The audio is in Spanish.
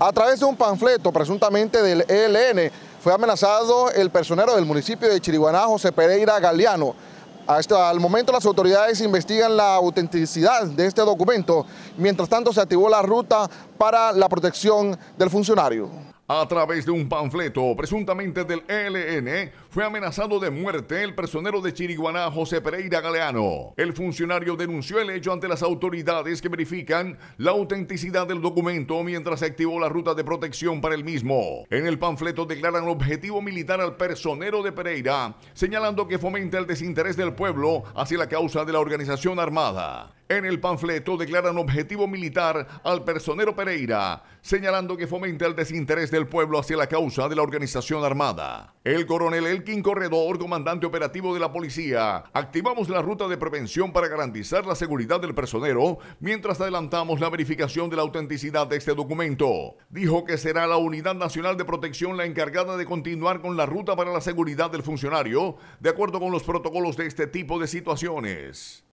A través de un panfleto presuntamente del ELN fue amenazado el personero del municipio de Chiriguaná, José Pereira Galeano. Hasta el momento las autoridades investigan la autenticidad de este documento. Mientras tanto se activó la ruta para la protección del funcionario a través de un panfleto presuntamente del ELN, fue amenazado de muerte el personero de Chiriguaná José Pereira Galeano. El funcionario denunció el hecho ante las autoridades que verifican la autenticidad del documento mientras se activó la ruta de protección para el mismo. En el panfleto declaran objetivo militar al personero de Pereira, señalando que fomenta el desinterés del pueblo hacia la causa de la organización armada. En el panfleto declaran objetivo militar al personero Pereira, señalando que fomenta el desinterés del pueblo hacia la causa de la organización armada. El coronel Elkin Corredor, comandante operativo de la policía, activamos la ruta de prevención para garantizar la seguridad del personero mientras adelantamos la verificación de la autenticidad de este documento. Dijo que será la Unidad Nacional de Protección la encargada de continuar con la ruta para la seguridad del funcionario, de acuerdo con los protocolos de este tipo de situaciones.